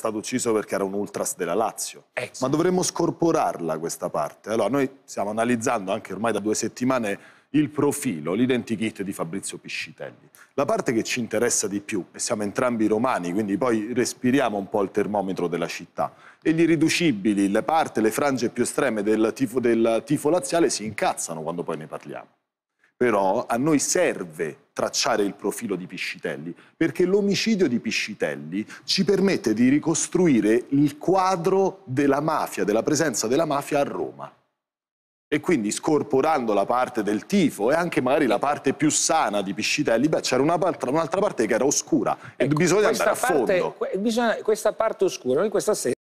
stato ucciso perché era un ultras della Lazio. Ecco. Ma dovremmo scorporarla questa parte. Allora, noi stiamo analizzando anche ormai da due settimane il profilo, l'identikit di Fabrizio Piscitelli. La parte che ci interessa di più, e siamo entrambi romani, quindi poi respiriamo un po' il termometro della città, e gli irriducibili, le parti, le frange più estreme del tifo, del tifo laziale si incazzano quando poi ne parliamo. Però a noi serve tracciare il profilo di Piscitelli, perché l'omicidio di Piscitelli ci permette di ricostruire il quadro della mafia, della presenza della mafia a Roma. E quindi scorporando la parte del tifo e anche magari la parte più sana di Piscitelli, beh, c'era un'altra, un parte che era oscura ecco, e bisogna andare a fondo. Parte, bisogna, questa parte oscura, in questa sera...